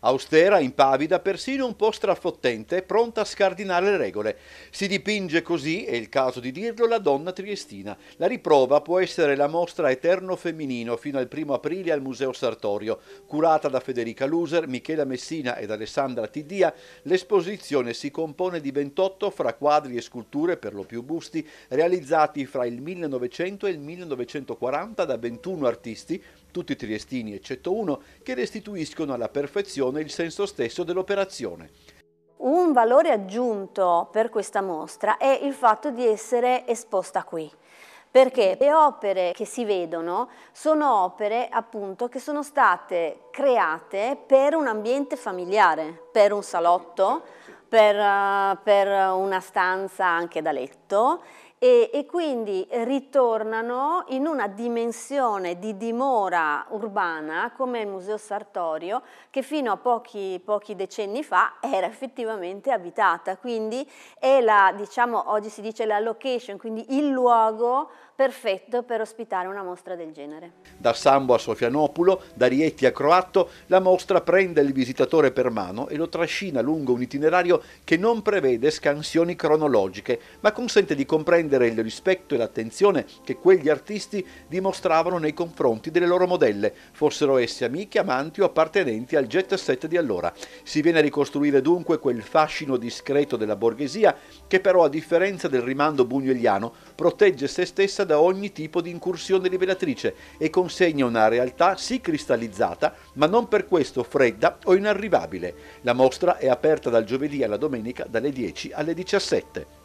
austera, impavida, persino un po' strafottente, pronta a scardinare le regole. Si dipinge così, è il caso di dirlo, la donna triestina. La riprova può essere la mostra Eterno Femminino fino al primo aprile al Museo Sartorio. Curata da Federica Luser, Michela Messina ed Alessandra Tidia, l'esposizione si compone di 28 fra quadri e sculture, per lo più busti, realizzati fra il 1900 e il 1940 da 21 artisti, tutti triestini eccetto uno, che restituiscono alla perfezione nel senso stesso dell'operazione. Un valore aggiunto per questa mostra è il fatto di essere esposta qui perché le opere che si vedono sono opere appunto che sono state create per un ambiente familiare, per un salotto, per, eh, per una stanza anche da letto e, e quindi ritornano in una dimensione di dimora urbana come il Museo Sartorio che fino a pochi, pochi decenni fa era effettivamente abitata, quindi è la, diciamo, oggi si dice la location, quindi il luogo perfetto per ospitare una mostra del genere. Da Sambo a Sofianopulo, da Rieti a Croatto, la mostra prende il visitatore per mano e lo trascina lungo un itinerario che non prevede scansioni cronologiche, ma consente di comprendere comprendere il rispetto e l'attenzione che quegli artisti dimostravano nei confronti delle loro modelle, fossero esse amiche, amanti o appartenenti al jet set di allora. Si viene a ricostruire dunque quel fascino discreto della borghesia che però a differenza del rimando bugnoliano protegge se stessa da ogni tipo di incursione rivelatrice e consegna una realtà sì cristallizzata ma non per questo fredda o inarrivabile. La mostra è aperta dal giovedì alla domenica dalle 10 alle 17.